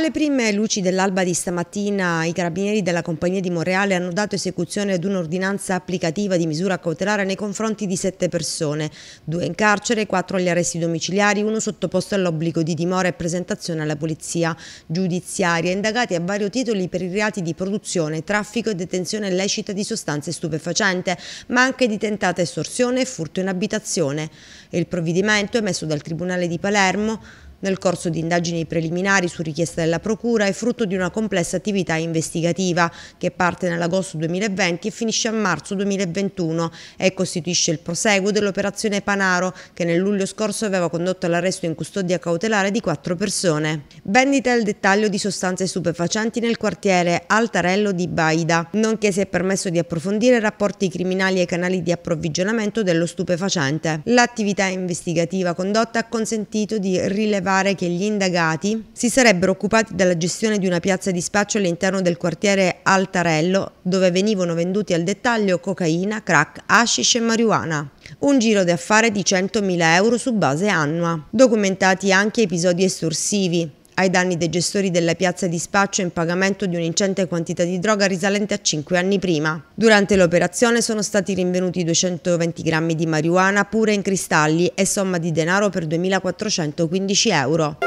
Alle prime luci dell'alba di stamattina i carabinieri della compagnia di Monreale hanno dato esecuzione ad un'ordinanza applicativa di misura cautelare nei confronti di sette persone, due in carcere, quattro agli arresti domiciliari, uno sottoposto all'obbligo di dimora e presentazione alla polizia giudiziaria, indagati a vario titolo per i reati di produzione, traffico e detenzione illecita di sostanze stupefacente, ma anche di tentata estorsione e furto in abitazione. Il provvedimento emesso dal Tribunale di Palermo nel corso di indagini preliminari su richiesta della Procura è frutto di una complessa attività investigativa che parte nell'agosto 2020 e finisce a marzo 2021 e costituisce il proseguo dell'operazione Panaro che nel luglio scorso aveva condotto all'arresto in custodia cautelare di quattro persone. Vendita al dettaglio di sostanze stupefacenti nel quartiere Altarello di Baida, nonché si è permesso di approfondire rapporti criminali e canali di approvvigionamento dello stupefacente. L'attività investigativa condotta ha consentito di rilevare pare che gli indagati si sarebbero occupati della gestione di una piazza di spaccio all'interno del quartiere Altarello, dove venivano venduti al dettaglio cocaina, crack, hashish e marijuana. Un giro d'affare di 100.000 euro su base annua. Documentati anche episodi estorsivi, ai danni dei gestori della piazza di spaccio in pagamento di un'incente quantità di droga risalente a 5 anni prima. Durante l'operazione sono stati rinvenuti 220 grammi di marijuana pure in cristalli e somma di denaro per 2.415 euro.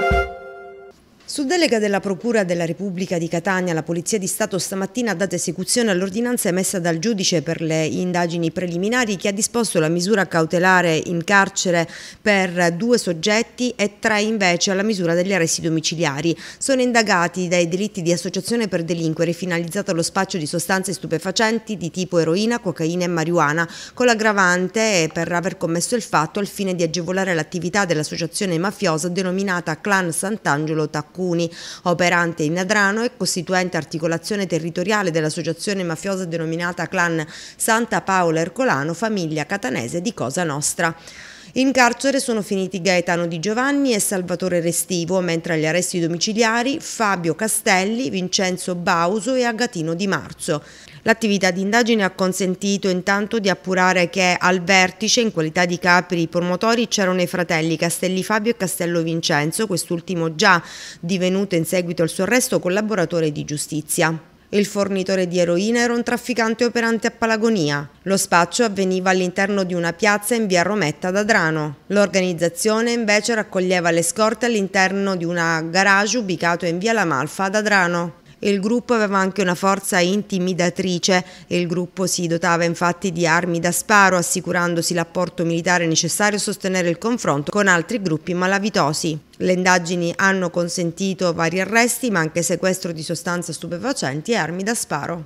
Su delega della Procura della Repubblica di Catania, la Polizia di Stato stamattina ha dato esecuzione all'ordinanza emessa dal giudice per le indagini preliminari che ha disposto la misura cautelare in carcere per due soggetti e tre invece alla misura degli arresti domiciliari. Sono indagati dai delitti di associazione per delinquere finalizzato allo spaccio di sostanze stupefacenti di tipo eroina, cocaina e marijuana, con l'aggravante per aver commesso il fatto al fine di agevolare l'attività dell'associazione mafiosa denominata Clan Sant'Angelo Taccu Cuni, operante in Adrano e costituente articolazione territoriale dell'associazione mafiosa denominata Clan Santa Paola Ercolano, famiglia catanese di Cosa Nostra. In carcere sono finiti Gaetano Di Giovanni e Salvatore Restivo, mentre agli arresti domiciliari Fabio Castelli, Vincenzo Bauso e Agatino Di Marzo. L'attività di indagine ha consentito intanto di appurare che al vertice, in qualità di capri promotori, c'erano i fratelli Castelli Fabio e Castello Vincenzo, quest'ultimo già divenuto in seguito al suo arresto collaboratore di giustizia. Il fornitore di eroina era un trafficante operante a Palagonia. Lo spaccio avveniva all'interno di una piazza in via Rometta ad Adrano. L'organizzazione invece raccoglieva le scorte all'interno di una garage ubicato in via La Malfa ad Adrano. Il gruppo aveva anche una forza intimidatrice e il gruppo si dotava infatti di armi da sparo assicurandosi l'apporto militare necessario a sostenere il confronto con altri gruppi malavitosi. Le indagini hanno consentito vari arresti ma anche sequestro di sostanze stupefacenti e armi da sparo.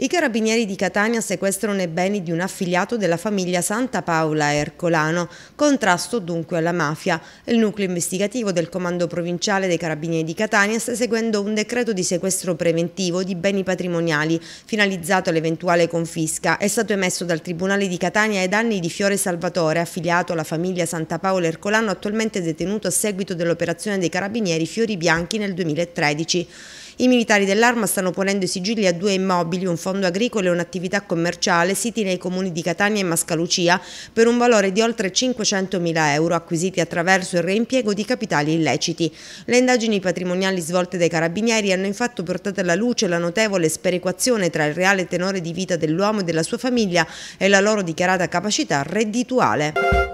I carabinieri di Catania sequestrano i beni di un affiliato della famiglia Santa Paola Ercolano. Contrasto dunque alla mafia. Il nucleo investigativo del comando provinciale dei carabinieri di Catania sta seguendo un decreto di sequestro preventivo di beni patrimoniali finalizzato all'eventuale confisca. È stato emesso dal Tribunale di Catania ai danni di Fiore Salvatore, affiliato alla famiglia Santa Paola Ercolano attualmente detenuto a seguito dell'operazione dei carabinieri Fiori Bianchi nel 2013. I militari dell'Arma stanno ponendo i sigilli a due immobili, un fondo agricolo e un'attività commerciale siti nei comuni di Catania e Mascalucia per un valore di oltre 500.000 euro acquisiti attraverso il reimpiego di capitali illeciti. Le indagini patrimoniali svolte dai carabinieri hanno infatti portato alla luce la notevole sperequazione tra il reale tenore di vita dell'uomo e della sua famiglia e la loro dichiarata capacità reddituale.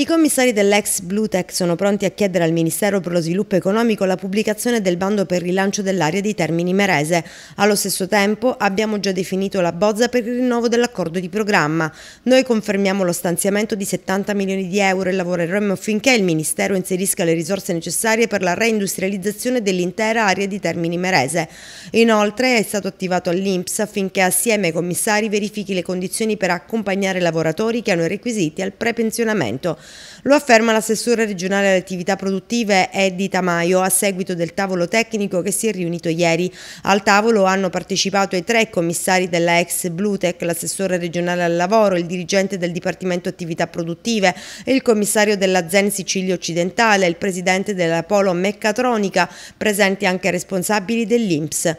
I commissari dell'ex Blue sono pronti a chiedere al Ministero per lo Sviluppo Economico la pubblicazione del bando per il rilancio dell'area di Termini Merese. Allo stesso tempo abbiamo già definito la bozza per il rinnovo dell'accordo di programma. Noi confermiamo lo stanziamento di 70 milioni di euro e lavoreremo finché il Ministero inserisca le risorse necessarie per la reindustrializzazione dell'intera area di Termini Merese. Inoltre è stato attivato all'INPS affinché assieme ai commissari verifichi le condizioni per accompagnare i lavoratori che hanno i requisiti al prepensionamento. Lo afferma l'assessore regionale alle attività produttive Eddie Tamaio a seguito del tavolo tecnico che si è riunito ieri. Al tavolo hanno partecipato i tre commissari della ex Blutec, l'assessore regionale al lavoro, il dirigente del Dipartimento Attività Produttive, il commissario della ZEN Sicilia Occidentale, il presidente della Polo Meccatronica, presenti anche responsabili dell'Inps.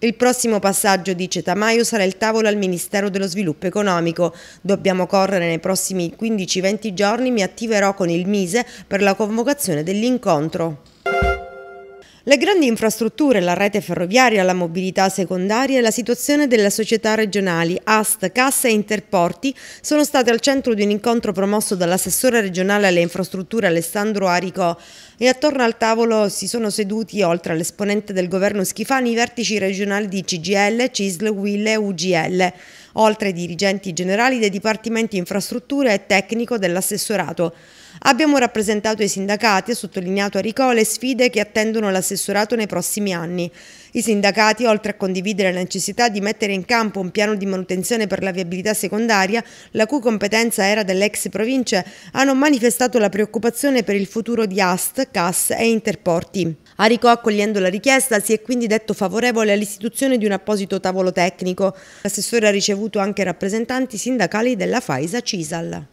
Il prossimo passaggio, dice Tamayo, sarà il tavolo al Ministero dello Sviluppo Economico. Dobbiamo correre nei prossimi 15-20 giorni, mi attiverò con il Mise per la convocazione dell'incontro. Le grandi infrastrutture, la rete ferroviaria, la mobilità secondaria e la situazione delle società regionali AST, Cassa e Interporti sono state al centro di un incontro promosso dall'assessore regionale alle infrastrutture Alessandro Arico e attorno al tavolo si sono seduti, oltre all'esponente del governo Schifani, i vertici regionali di CGL, CISL, WIL e UGL, oltre ai dirigenti generali dei dipartimenti infrastrutture e tecnico dell'assessorato. Abbiamo rappresentato i sindacati e sottolineato a Ricò le sfide che attendono l'assessorato nei prossimi anni. I sindacati, oltre a condividere la necessità di mettere in campo un piano di manutenzione per la viabilità secondaria, la cui competenza era dell'ex province, hanno manifestato la preoccupazione per il futuro di AST, CAS e Interporti. Arico, accogliendo la richiesta, si è quindi detto favorevole all'istituzione di un apposito tavolo tecnico. L'assessore ha ricevuto anche rappresentanti sindacali della FAISA CISAL.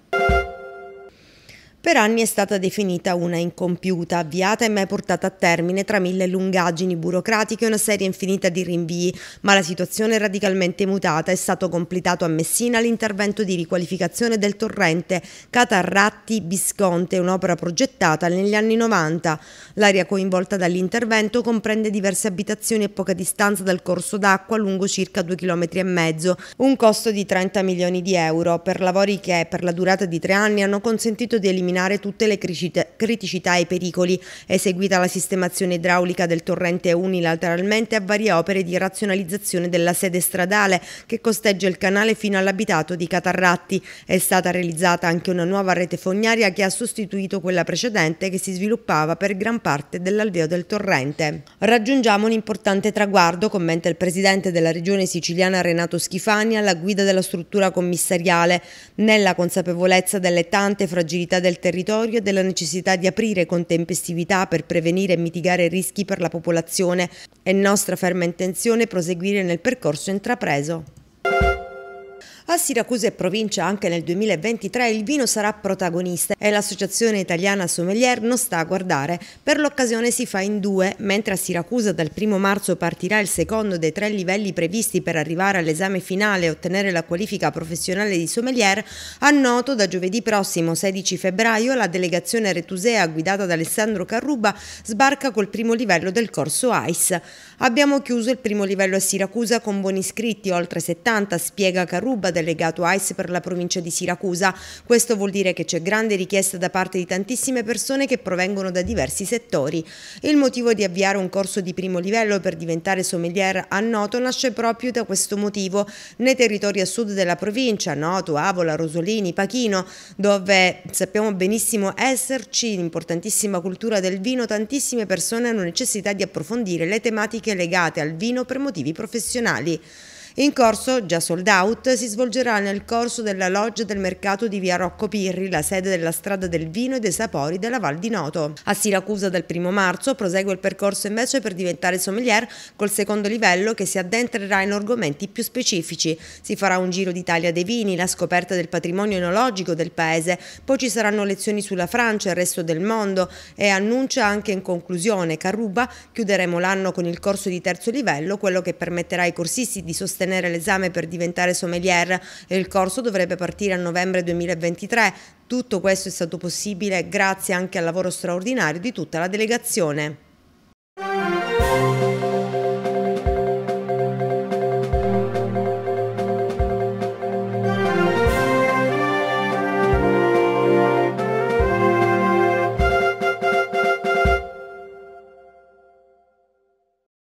Per anni è stata definita una incompiuta, avviata e mai portata a termine tra mille lungaggini burocratiche e una serie infinita di rinvii, ma la situazione è radicalmente mutata. È stato completato a Messina l'intervento di riqualificazione del torrente Catarratti-Bisconte, un'opera progettata negli anni 90. L'area coinvolta dall'intervento comprende diverse abitazioni a poca distanza dal corso d'acqua lungo circa 2,5 km un costo di 30 milioni di euro per lavori che per la durata di tre anni hanno consentito di eliminare eliminare tutte le criticità e i pericoli. Eseguita la sistemazione idraulica del torrente unilateralmente a varie opere di razionalizzazione della sede stradale che costeggia il canale fino all'abitato di Catarratti. È stata realizzata anche una nuova rete fognaria che ha sostituito quella precedente che si sviluppava per gran parte dell'alveo del torrente. Raggiungiamo un importante traguardo, commenta il presidente della regione siciliana Renato Schifani alla guida della struttura commissariale, nella consapevolezza delle tante fragilità del territorio, territorio e della necessità di aprire con tempestività per prevenire e mitigare rischi per la popolazione. È nostra ferma intenzione proseguire nel percorso intrapreso. A Siracusa e provincia anche nel 2023 il vino sarà protagonista e l'Associazione Italiana Sommelier non sta a guardare. Per l'occasione si fa in due, mentre a Siracusa dal 1 marzo partirà il secondo dei tre livelli previsti per arrivare all'esame finale e ottenere la qualifica professionale di sommelier, a Noto da giovedì prossimo 16 febbraio la delegazione retusea guidata da Alessandro Carruba sbarca col primo livello del corso AIS. Abbiamo chiuso il primo livello a Siracusa con buoni iscritti, oltre 70, spiega Carruba delegato AIS per la provincia di Siracusa. Questo vuol dire che c'è grande richiesta da parte di tantissime persone che provengono da diversi settori. Il motivo di avviare un corso di primo livello per diventare sommelier a Noto nasce proprio da questo motivo. Nei territori a sud della provincia, Noto, Avola, Rosolini, Pachino, dove sappiamo benissimo esserci l'importantissima cultura del vino, tantissime persone hanno necessità di approfondire le tematiche legate al vino per motivi professionali. In corso, già sold out, si svolgerà nel corso della loggia del mercato di via Rocco Pirri, la sede della strada del vino e dei sapori della Val di Noto. A Siracusa dal 1 marzo prosegue il percorso invece per diventare sommelier col secondo livello che si addentrerà in argomenti più specifici. Si farà un giro d'Italia dei vini, la scoperta del patrimonio enologico del paese, poi ci saranno lezioni sulla Francia e il resto del mondo e annuncia anche in conclusione Carruba chiuderemo l'anno con il corso di terzo livello, quello che permetterà ai corsisti di sostenere ottenere l'esame per diventare sommelier e il corso dovrebbe partire a novembre 2023. Tutto questo è stato possibile grazie anche al lavoro straordinario di tutta la delegazione.